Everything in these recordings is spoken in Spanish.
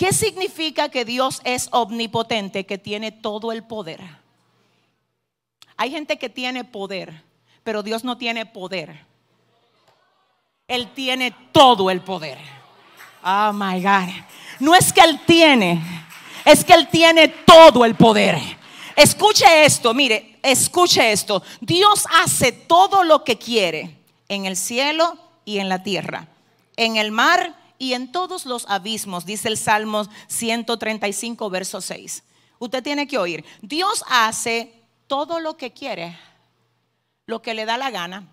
¿Qué significa que Dios es omnipotente, que tiene todo el poder? Hay gente que tiene poder, pero Dios no tiene poder. Él tiene todo el poder. Oh my God. No es que Él tiene, es que Él tiene todo el poder. Escuche esto, mire, escuche esto. Dios hace todo lo que quiere en el cielo y en la tierra, en el mar y en todos los abismos, dice el Salmo 135, verso 6. Usted tiene que oír, Dios hace todo lo que quiere, lo que le da la gana.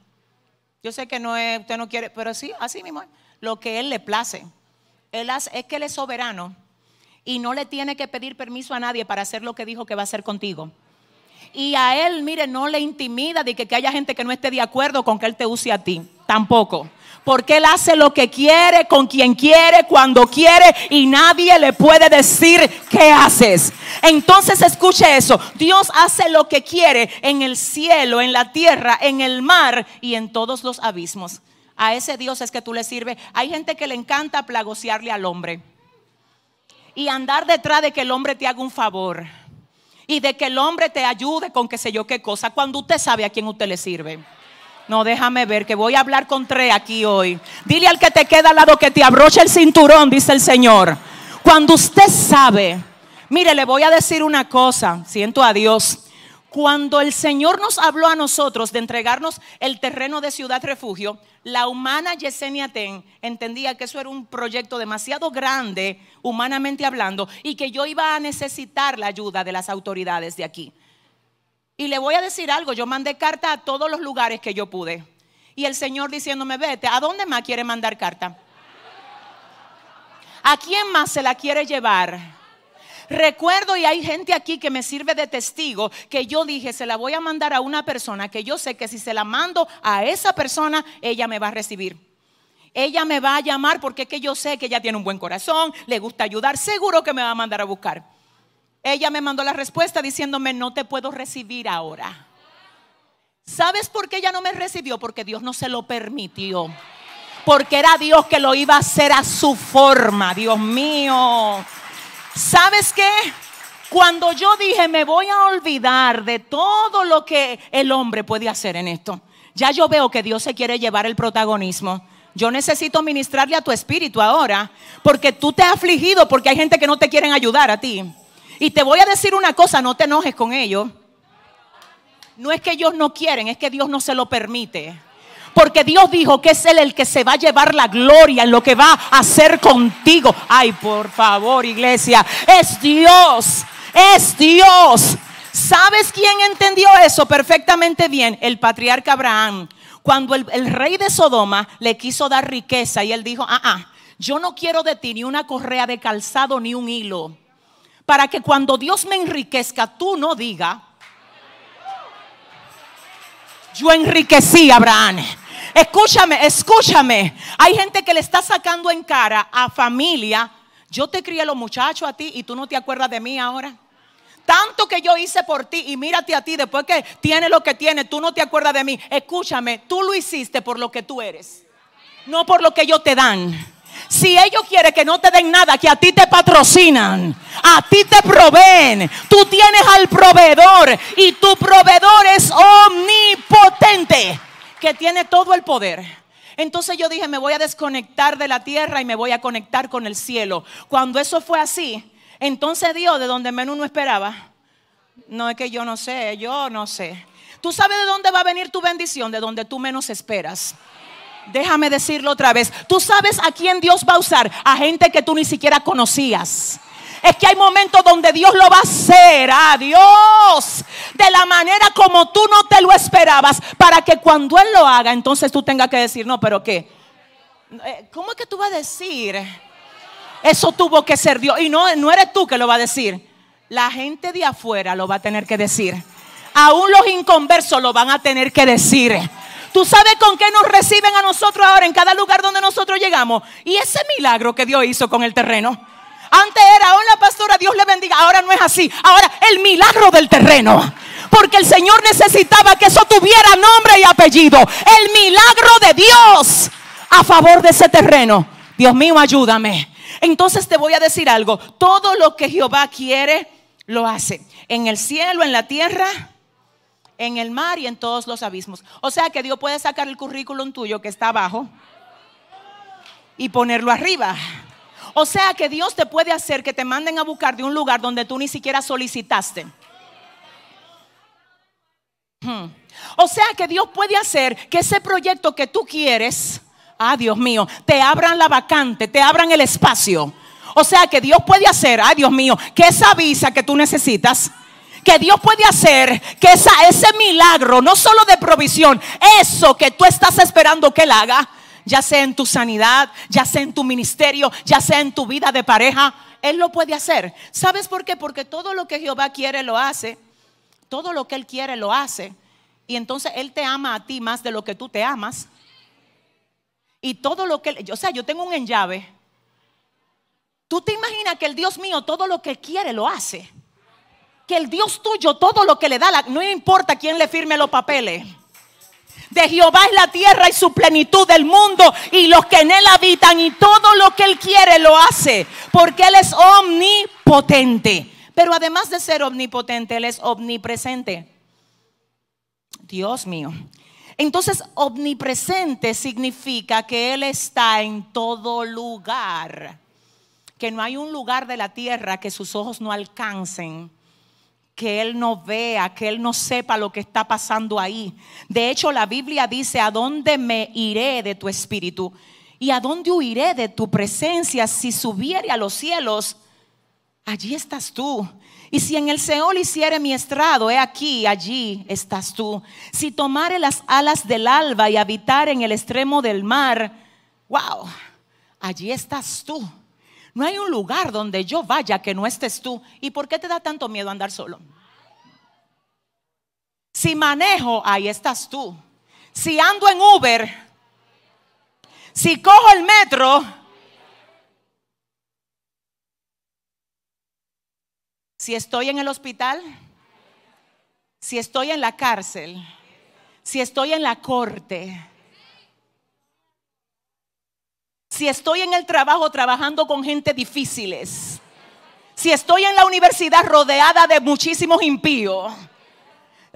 Yo sé que no es, usted no quiere, pero sí, así mismo, lo que Él le place. Él es que Él es soberano y no le tiene que pedir permiso a nadie para hacer lo que dijo que va a hacer contigo. Y a Él, mire, no le intimida de que haya gente que no esté de acuerdo con que Él te use a ti. Tampoco. Porque Él hace lo que quiere, con quien quiere, cuando quiere y nadie le puede decir qué haces. Entonces escuche eso. Dios hace lo que quiere en el cielo, en la tierra, en el mar y en todos los abismos. A ese Dios es que tú le sirves. Hay gente que le encanta plagosearle al hombre y andar detrás de que el hombre te haga un favor y de que el hombre te ayude con qué sé yo qué cosa, cuando usted sabe a quién usted le sirve. No, déjame ver que voy a hablar con tres aquí hoy. Dile al que te queda al lado que te abroche el cinturón, dice el Señor. Cuando usted sabe, mire, le voy a decir una cosa, siento a Dios. Cuando el Señor nos habló a nosotros de entregarnos el terreno de Ciudad Refugio, la humana Yesenia Ten entendía que eso era un proyecto demasiado grande, humanamente hablando, y que yo iba a necesitar la ayuda de las autoridades de aquí. Y le voy a decir algo, yo mandé carta a todos los lugares que yo pude. Y el Señor diciéndome, vete, ¿a dónde más quiere mandar carta? ¿A quién más se la quiere llevar? Recuerdo, y hay gente aquí que me sirve de testigo, que yo dije, se la voy a mandar a una persona que yo sé que si se la mando a esa persona, ella me va a recibir. Ella me va a llamar porque es que yo sé que ella tiene un buen corazón, le gusta ayudar, seguro que me va a mandar a buscar. Ella me mandó la respuesta diciéndome, no te puedo recibir ahora. ¿Sabes por qué ella no me recibió? Porque Dios no se lo permitió. Porque era Dios que lo iba a hacer a su forma, Dios mío. ¿Sabes qué? Cuando yo dije, me voy a olvidar de todo lo que el hombre puede hacer en esto, ya yo veo que Dios se quiere llevar el protagonismo. Yo necesito ministrarle a tu espíritu ahora, porque tú te has afligido, porque hay gente que no te quieren ayudar a ti. Y te voy a decir una cosa, no te enojes con ellos. No es que ellos no quieren, es que Dios no se lo permite. Porque Dios dijo que es Él el que se va a llevar la gloria en lo que va a hacer contigo. Ay, por favor, iglesia. Es Dios. Es Dios. ¿Sabes quién entendió eso perfectamente bien? El patriarca Abraham. Cuando el, rey de Sodoma le quiso dar riqueza y él dijo, ah, ah, yo no quiero de ti ni una correa de calzado ni un hilo para que cuando Dios me enriquezca, tú no diga, yo enriquecí a Abraham. Escúchame, escúchame. Hay gente que le está sacando en cara a familia. Yo te crié los muchachos a ti y tú no te acuerdas de mí ahora. Tanto que yo hice por ti y mírate a ti después que tiene lo que tiene, tú no te acuerdas de mí. Escúchame, tú lo hiciste por lo que tú eres, no por lo que yo te dan. Si ellos quieren que no te den nada, que a ti te patrocinan, a ti te proveen, tú tienes al proveedor y tu proveedor es omnipotente, que tiene todo el poder. Entonces yo dije, me voy a desconectar de la tierra y me voy a conectar con el cielo. Cuando eso fue así, entonces Dios, de donde menos uno esperaba, no es que yo no sé, yo no sé. Tú sabes de dónde va a venir tu bendición, de donde tú menos esperas. Déjame decirlo otra vez. Tú sabes a quién Dios va a usar. A gente que tú ni siquiera conocías. Es que hay momentos donde Dios lo va a hacer. A Dios. De la manera como tú no te lo esperabas. Para que cuando Él lo haga, entonces tú tengas que decir, no, pero ¿qué? Eh, ¿Cómo es que tú vas a decir? Eso tuvo que ser Dios. Y no, no eres tú que lo va a decir. La gente de afuera lo va a tener que decir. Aún los inconversos lo van a tener que decir. ¿Tú sabes con qué nos reciben a nosotros ahora en cada lugar donde nosotros llegamos? Y ese milagro que Dios hizo con el terreno. Antes era, la pastora, Dios le bendiga. Ahora no es así. Ahora el milagro del terreno. Porque el Señor necesitaba que eso tuviera nombre y apellido. El milagro de Dios a favor de ese terreno. Dios mío, ayúdame. Entonces te voy a decir algo. Todo lo que Jehová quiere, lo hace. En el cielo, en la tierra en el mar y en todos los abismos. O sea que Dios puede sacar el currículum tuyo que está abajo y ponerlo arriba. O sea que Dios te puede hacer que te manden a buscar de un lugar donde tú ni siquiera solicitaste. Hmm. O sea que Dios puede hacer que ese proyecto que tú quieres, ah Dios mío, te abran la vacante, te abran el espacio. O sea que Dios puede hacer, ay ah, Dios mío, que esa visa que tú necesitas, que Dios puede hacer que ese milagro, no solo de provisión, eso que tú estás esperando que Él haga, ya sea en tu sanidad, ya sea en tu ministerio, ya sea en tu vida de pareja, Él lo puede hacer. ¿Sabes por qué? Porque todo lo que Jehová quiere lo hace, todo lo que Él quiere lo hace. Y entonces Él te ama a ti más de lo que tú te amas. Y todo lo que, o sea, yo tengo un en llave. ¿Tú te imaginas que el Dios mío todo lo que quiere lo hace? que el Dios tuyo todo lo que le da, no importa quién le firme los papeles. De Jehová es la tierra y su plenitud del mundo y los que en él habitan y todo lo que él quiere lo hace, porque él es omnipotente. Pero además de ser omnipotente, él es omnipresente. Dios mío. Entonces, omnipresente significa que él está en todo lugar, que no hay un lugar de la tierra que sus ojos no alcancen que Él no vea, que Él no sepa lo que está pasando ahí. De hecho, la Biblia dice, ¿a dónde me iré de tu espíritu? ¿Y a dónde huiré de tu presencia si subiere a los cielos? Allí estás tú. Y si en el Seol hiciere mi estrado, he aquí, allí estás tú. Si tomare las alas del alba y habitar en el extremo del mar, wow, allí estás tú. No hay un lugar donde yo vaya que no estés tú. ¿Y por qué te da tanto miedo andar solo? Si manejo, ahí estás tú. Si ando en Uber, si cojo el metro, si estoy en el hospital, si estoy en la cárcel, si estoy en la corte, si estoy en el trabajo trabajando con gente difíciles. Si estoy en la universidad rodeada de muchísimos impíos.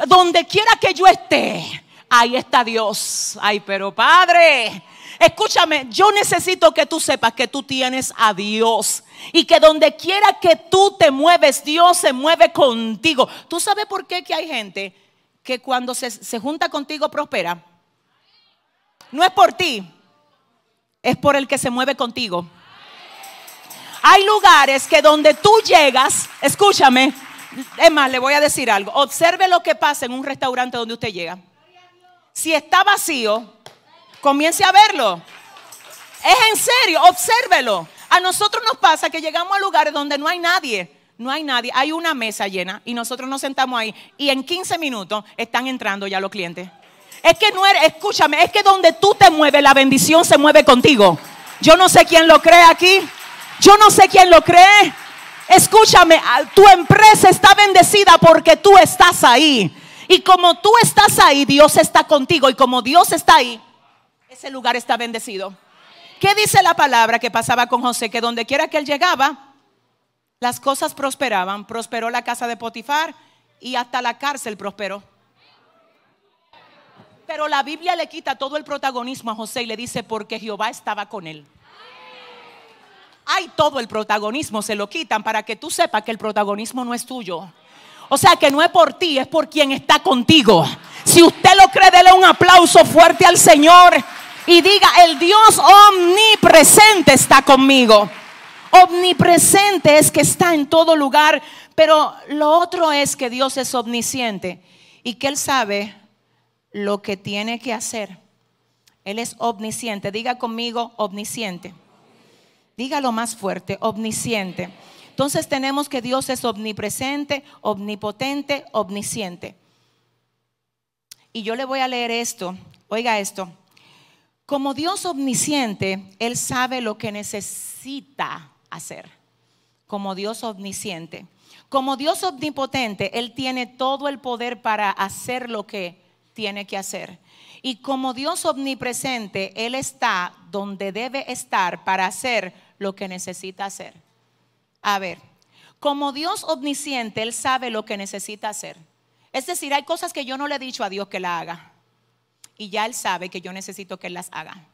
Donde quiera que yo esté, ahí está Dios. Ay, pero Padre, escúchame, yo necesito que tú sepas que tú tienes a Dios y que donde quiera que tú te mueves, Dios se mueve contigo. ¿Tú sabes por qué que hay gente que cuando se, se junta contigo prospera? No es por ti, es por el que se mueve contigo. Hay lugares que donde tú llegas, escúchame, es más, le voy a decir algo. Observe lo que pasa en un restaurante donde usted llega. Si está vacío, comience a verlo. Es en serio, obsérvelo. A nosotros nos pasa que llegamos a lugares donde no hay nadie. No hay nadie, hay una mesa llena y nosotros nos sentamos ahí y en 15 minutos están entrando ya los clientes. Es que no eres, escúchame, es que donde tú te mueves, la bendición se mueve contigo. Yo no sé quién lo cree aquí. Yo no sé quién lo cree. Escúchame, ah, tu empresa está bendecida porque tú estás ahí. Y como tú estás ahí, Dios está contigo. Y como Dios está ahí, ese lugar está bendecido. ¿Qué dice la palabra que pasaba con José? Que donde quiera que él llegaba, las cosas prosperaban. Prosperó la casa de Potifar y hasta la cárcel prosperó. Pero la Biblia le quita todo el protagonismo a José y le dice, porque Jehová estaba con él. Hay todo el protagonismo, se lo quitan para que tú sepas que el protagonismo no es tuyo. O sea que no es por ti, es por quien está contigo. Si usted lo cree, dele un aplauso fuerte al Señor y diga, el Dios omnipresente está conmigo. Omnipresente es que está en todo lugar, pero lo otro es que Dios es omnisciente y que Él sabe lo que tiene que hacer. Él es omnisciente. Diga conmigo, omnisciente. Dígalo más fuerte, omnisciente. Entonces tenemos que Dios es omnipresente, omnipotente, omnisciente. Y yo le voy a leer esto. Oiga esto. Como Dios omnisciente, Él sabe lo que necesita hacer. Como Dios omnisciente. Como Dios omnipotente, Él tiene todo el poder para hacer lo que tiene que hacer. Y como Dios omnipresente, Él está donde debe estar para hacer lo que necesita hacer. A ver, como Dios omnisciente, Él sabe lo que necesita hacer. Es decir, hay cosas que yo no le he dicho a Dios que la haga. Y ya Él sabe que yo necesito que Él las haga.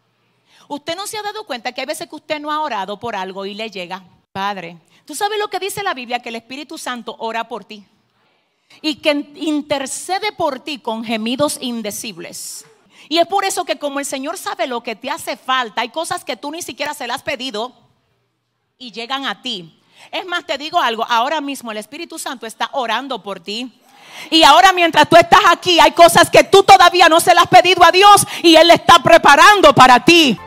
Usted no se ha dado cuenta que hay veces que usted no ha orado por algo y le llega. Padre, tú sabes lo que dice la Biblia, que el Espíritu Santo ora por ti y que intercede por ti con gemidos indecibles. Y es por eso que como el Señor sabe lo que te hace falta, hay cosas que tú ni siquiera se las has pedido y llegan a ti. Es más, te digo algo, ahora mismo el Espíritu Santo está orando por ti. Y ahora mientras tú estás aquí, hay cosas que tú todavía no se las has pedido a Dios y Él está preparando para ti.